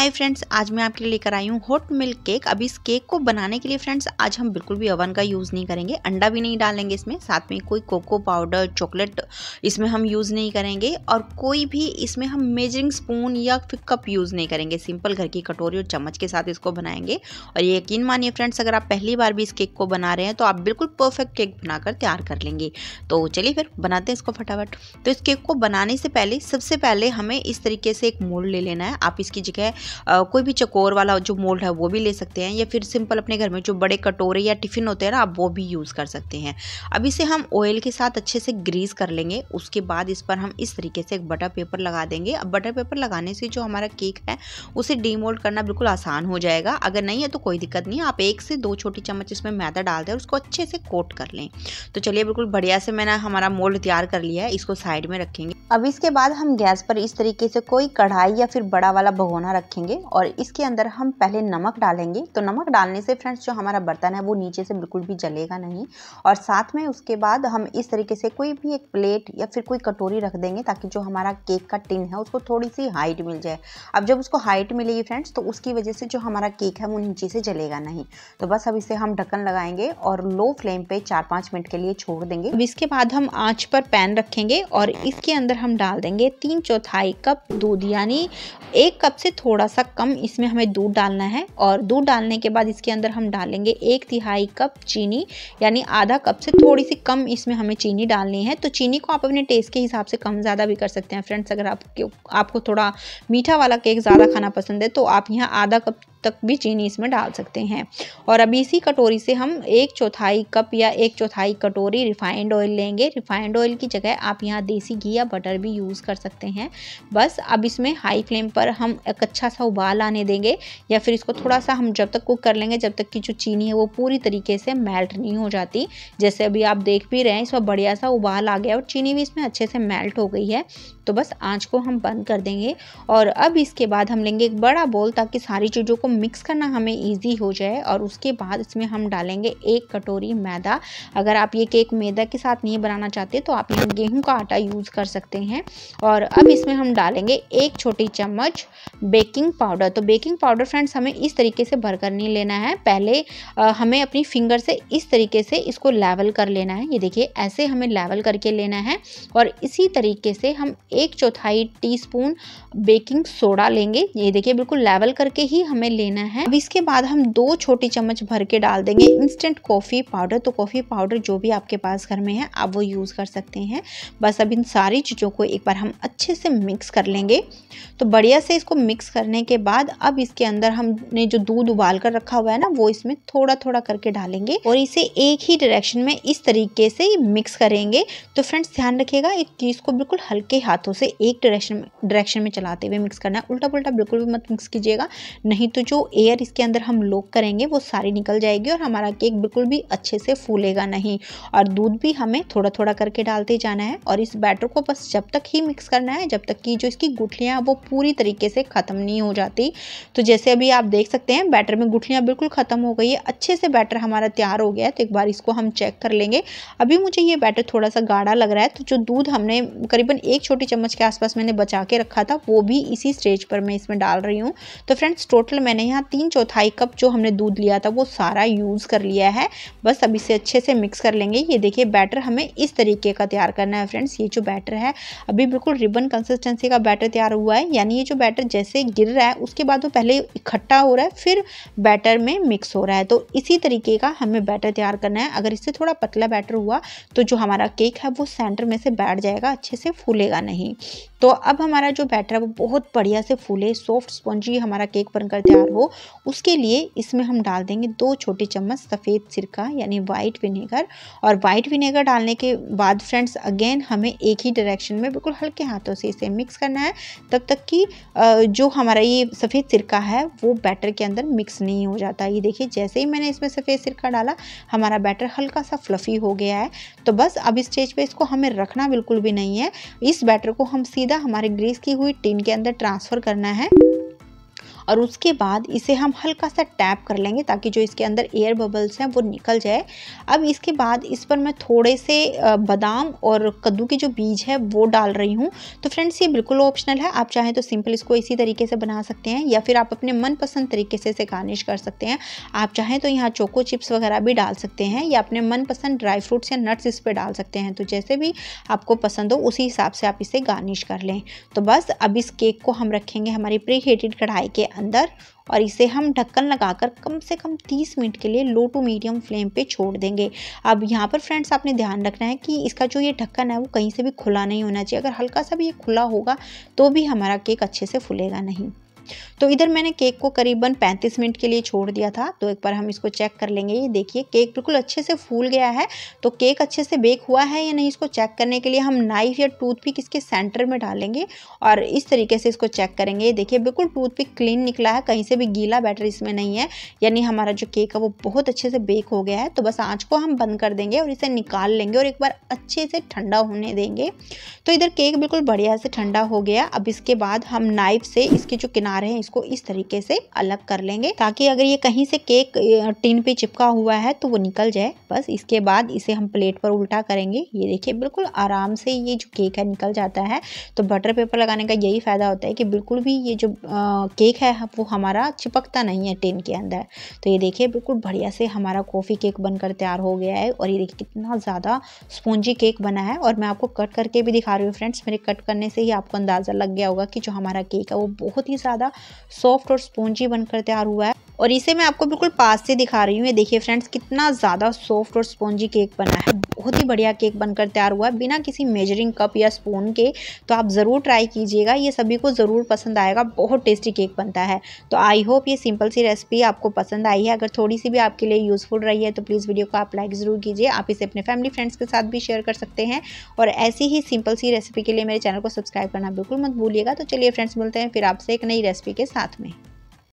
hi friends आज मैं आपके लिए लेकर आई हूँ हॉट मिल्क केक अब इस केक को बनाने के लिए फ्रेंड्स आज हम बिल्कुल भी ओवन का यूज़ नहीं करेंगे अंडा भी नहीं डालेंगे इसमें साथ में कोई कोको पाउडर चॉकलेट इसमें हम यूज़ नहीं करेंगे और कोई भी इसमें हम मेजरिंग स्पून या फिर कप यूज़ नहीं करेंगे सिंपल घर की कटोरी और चम्मच के साथ इसको बनाएंगे और ये यकीन मानिए फ्रेंड्स अगर आप पहली बार भी इस केक को बना रहे हैं तो आप बिल्कुल परफेक्ट केक बनाकर तैयार कर लेंगे तो चलिए फिर बनाते हैं इसको फटाफट तो इस केक को बनाने से पहले सबसे पहले हमें इस तरीके से एक मोल्ड ले लेना है आप इसकी जगह कोई भी चकोर वाला जो मोल्ड है वो भी ले सकते हैं या फिर सिंपल अपने घर में जो बड़े कटोरे या टिफ़िन होते हैं ना आप वो भी यूज़ कर सकते हैं अब इसे हम ऑयल के साथ अच्छे से ग्रीस कर लेंगे उसके बाद इस पर हम इस तरीके से एक बटर पेपर लगा देंगे अब बटर पेपर लगाने से जो हमारा केक है उसे डीमोल्ड करना बिल्कुल आसान हो जाएगा अगर नहीं है तो कोई दिक्कत नहीं आप एक से दो छोटी चम्मच इसमें मैदा डाल दें और उसको अच्छे से कोट कर लें तो चलिए बिल्कुल बढ़िया से मैंने हमारा मोल्ड तैयार कर लिया है इसको साइड में रखेंगे अब इसके बाद हम गैस पर इस तरीके से कोई कढ़ाई या फिर बड़ा वाला भगोना रखेंगे रखेंगे और इसके अंदर हम पहले नमक डालेंगे तो नमक डालने से फ्रेंड्स जो हमारा बर्तन है वो नीचे से बिल्कुल भी जलेगा नहीं और साथ में उसके बाद हम इस तरीके से कोई भी एक प्लेट या फिर कोई कटोरी रख देंगे ताकि जो हमारा केक का टिन है उसको थोड़ी सी हाइट मिल जाए अब जब उसको हाइट मिलेगी फ्रेंड्स तो उसकी वजह से जो हमारा केक है वो नीचे से जलेगा नहीं तो बस अब इसे हम ढक्कन लगाएंगे और लो फ्लेम पे चार पाँच मिनट के लिए छोड़ देंगे अब इसके बाद हम आँच पर पैन रखेंगे और इसके अंदर हम डाल देंगे तीन चौथाई कप दूध यानी एक कप से थोड़ा सा कम इसमें हमें दूध डालना है और दूध डालने के बाद इसके अंदर हम डालेंगे एक तिहाई कप चीनी यानी आधा कप से थोड़ी सी कम इसमें हमें चीनी डालनी है तो चीनी को आप अपने टेस्ट के हिसाब से कम ज़्यादा भी कर सकते हैं फ्रेंड्स अगर आप आपको थोड़ा मीठा वाला केक ज़्यादा खाना पसंद है तो आप यहाँ आधा कप तक भी चीनी इसमें डाल सकते हैं और अब इसी कटोरी से हम एक चौथाई कप या एक चौथाई कटोरी रिफाइंड ऑयल लेंगे रिफाइंड ऑयल की जगह आप यहाँ देसी घी या बटर भी यूज़ कर सकते हैं बस अब इसमें हाई फ्लेम पर हम एक अच्छा सा उबाल आने देंगे या फिर इसको थोड़ा सा हम जब तक कुक कर लेंगे जब तक की जो चीनी है वो पूरी तरीके से मेल्ट नहीं हो जाती जैसे अभी आप देख भी रहे हैं इसमें बढ़िया सा उबाल आ गया और चीनी भी इसमें अच्छे से मेल्ट हो गई है तो बस आँच को हम बंद कर देंगे और अब इसके बाद हम लेंगे एक बड़ा बोल ताकि सारी चीज़ों को मिक्स करना हमें ईजी हो जाए और उसके बाद इसमें हम डालेंगे एक कटोरी मैदा अगर आप ये केक मैदा के साथ नहीं बनाना चाहते तो आप गेहूँ का आटा यूज़ कर सकते हैं और अब इसमें हम डालेंगे एक छोटी चम्मच बेकिंग पाउडर तो बेकिंग पाउडर फ्रेंड्स हमें इस तरीके से भर कर नहीं लेना है पहले हमें अपनी फिंगर से इस तरीके से इसको लेवल कर लेना है ये देखिए ऐसे हमें लेवल करके लेना है और इसी तरीके से हम एक चौथाई टीस्पून बेकिंग सोडा लेंगे ये देखिए बिल्कुल लेवल करके ही हमें लेना है अब इसके बाद हम दो छोटी चम्मच भर के डाल देंगे इंस्टेंट कॉफ़ी पाउडर तो कॉफ़ी पाउडर जो भी आपके पास घर में है आप वो यूज़ कर सकते हैं बस अब इन सारी चीज़ों को एक बार हम अच्छे से मिक्स कर लेंगे तो बढ़िया से इसको मिक्स करने के बाद अब इसके अंदर हमने जो दूध उबाल कर रखा हुआ है ना वो इसमें थोड़ा थोड़ा करके डालेंगे और इसे एक ही डायरेक्शन में इस तरीके से मिक्स करेंगे तो फ्रेंड्स ध्यान रखिएगा एक चीज़ को बिल्कुल हल्के हाथों से एक डायरेक्शन डायरेक्शन में चलाते हुए मिक्स करना है उल्टा पुलटा बिल्कुल भी मत मिक्स कीजिएगा नहीं तो जो एयर इसके अंदर हम लोक करेंगे वो सारी निकल जाएगी और हमारा केक बिल्कुल भी अच्छे से फूलेगा नहीं और दूध भी हमें थोड़ा थोड़ा करके डालते जाना है और इस बैटर को बस जब तक ही मिक्स करना है जब तक कि जो इसकी गुठलियाँ वो पूरी तरीके से ख़त्म नहीं हो जाती तो जैसे अभी आप देख सकते हैं बैटर में गुठलियाँ बिल्कुल ख़त्म हो गई है अच्छे से बैटर हमारा तैयार हो गया है तो एक बार इसको हम चेक कर लेंगे अभी मुझे ये बैटर थोड़ा सा गाढ़ा लग रहा है तो जो दूध हमने करीबन एक छोटी चम्मच के आसपास मैंने बचा के रखा था वो भी इसी स्टेज पर मैं इसमें डाल रही हूँ तो फ्रेंड्स टोटल मैंने मैंने यहाँ तीन चौथाई कप जो हमने दूध लिया था वो सारा यूज़ कर लिया है बस अब इसे अच्छे से मिक्स कर लेंगे ये देखिए बैटर हमें इस तरीके का तैयार करना है फ्रेंड्स ये जो बैटर है अभी बिल्कुल रिबन कंसिस्टेंसी का बैटर तैयार हुआ है यानी ये जो बैटर जैसे गिर रहा है उसके बाद वो पहले इकट्ठा हो रहा है फिर बैटर में मिक्स हो रहा है तो इसी तरीके का हमें बैटर तैयार करना है अगर इससे थोड़ा पतला बैटर हुआ तो जो हमारा केक है वो सेंटर में से बैठ जाएगा अच्छे से फूलेगा नहीं तो अब हमारा जो बैटर है वो बहुत बढ़िया से फूले सॉफ्ट स्पॉन्जी हमारा केक बनकर तैयार फ्लेवर हो उसके लिए इसमें हम डाल देंगे दो छोटे चम्मच सफ़ेद सिरका यानी वाइट विनेगर और वाइट विनेगर डालने के बाद फ्रेंड्स अगेन हमें एक ही डायरेक्शन में बिल्कुल हल्के हाथों से इसे मिक्स करना है तब तक कि जो हमारा ये सफ़ेद सिरका है वो बैटर के अंदर मिक्स नहीं हो जाता ये देखिए जैसे ही मैंने इसमें सफ़ेद सिरका डाला हमारा बैटर हल्का सा फ्लफ़ी हो गया है तो बस अब इस स्टेज पर इसको हमें रखना बिल्कुल भी नहीं है इस बैटर को हम सीधा हमारे ग्रीस की हुई टिन के अंदर ट्रांसफ़र करना है और उसके बाद इसे हम हल्का सा टैप कर लेंगे ताकि जो इसके अंदर एयर बबल्स हैं वो निकल जाए अब इसके बाद इस पर मैं थोड़े से बादाम और कद्दू के जो बीज है वो डाल रही हूँ तो फ्रेंड्स ये बिल्कुल ऑप्शनल है आप चाहें तो सिंपल इसको इसी तरीके से बना सकते हैं या फिर आप अपने मनपसंद तरीके से इसे गार्निश कर सकते हैं आप चाहें तो यहाँ चोको चिप्स वगैरह भी डाल सकते हैं या अपने मनपसंद ड्राई फ्रूट्स या नट्स इस पर डाल सकते हैं तो जैसे भी आपको पसंद हो उसी हिसाब से आप इसे गार्निश कर लें तो बस अब इस केक को हम रखेंगे हमारी प्री हीटेड कढ़ाई के अंदर और इसे हम ढक्कन लगाकर कम से कम 30 मिनट के लिए लो टू मीडियम फ्लेम पे छोड़ देंगे अब यहाँ पर फ्रेंड्स आपने ध्यान रखना है कि इसका जो ये ढक्कन है वो कहीं से भी खुला नहीं होना चाहिए अगर हल्का सा भी ये खुला होगा तो भी हमारा केक अच्छे से फूलेगा नहीं तो इधर मैंने केक को करीबन 35 मिनट के लिए छोड़ दिया था तो एक बार हम इसको चेक कर लेंगे ये देखिए केक बिल्कुल अच्छे से फूल गया है तो केक अच्छे से बेक हुआ है या नहीं इसको चेक करने के लिए हम नाइफ या टूथपिक इसके सेंटर में डालेंगे और इस तरीके से इसको चेक करेंगे ये देखिए बिल्कुल टूथपिक क्लीन निकला है कहीं से भी गीला बैटर इसमें नहीं है यानी हमारा जो केक है वो बहुत अच्छे से बेक हो गया है तो बस आँच को हम बंद कर देंगे और इसे निकाल लेंगे और एक बार अच्छे से ठंडा होने देंगे तो इधर केक बिल्कुल बढ़िया से ठंडा हो गया अब इसके बाद हम नाइफ से इसके जो किनारे रहे हैं इसको इस तरीके से अलग कर लेंगे ताकि अगर ये कहीं से केक टिन पे चिपका हुआ है तो वो निकल जाए बस इसके बाद इसे हम प्लेट पर उल्टा करेंगे ये देखिए बिल्कुल आराम से ये जो केक है निकल जाता है तो बटर पेपर लगाने का यही फ़ायदा होता है कि बिल्कुल भी ये जो आ, केक है वो हमारा चिपकता नहीं है टिन के अंदर तो ये देखिए बिल्कुल बढ़िया से हमारा कॉफ़ी केक बनकर तैयार हो गया है और ये देखिए कितना ज़्यादा स्पॉन्जी केक बना है और मैं आपको कट करके भी दिखा रही हूँ फ्रेंड्स मेरे कट करने से ही आपको अंदाज़ा लग गया होगा कि जो हमारा केक है वो बहुत ही ज़्यादा ज़्यादा सॉफ्ट और स्पॉन्जी बनकर तैयार हुआ है और इसे मैं आपको बिल्कुल पास से दिखा रही हूँ ये देखिए फ्रेंड्स कितना ज़्यादा सॉफ्ट और स्पॉन्जी केक बना है बहुत ही बढ़िया केक बनकर तैयार हुआ है बिना किसी मेजरिंग कप या स्पून के तो आप ज़रूर ट्राई कीजिएगा ये सभी को ज़रूर पसंद आएगा बहुत टेस्टी केक बनता है तो आई होप ये सिंपल सी रेसिपी आपको पसंद आई है अगर थोड़ी सी भी आपके लिए यूज़फुल रही है तो प्लीज़ वीडियो को आप लाइक ज़रूर कीजिए आप इसे अपने फैमिली फ्रेंड्स के साथ भी शेयर कर सकते हैं और ऐसी ही सिंपल सी रेसिपी के लिए मेरे चैनल को सब्सक्राइब करना बिल्कुल मत भूलिएगा तो चलिए फ्रेंड्स मिलते हैं फिर आपसे एक नई रेसिपी के साथ में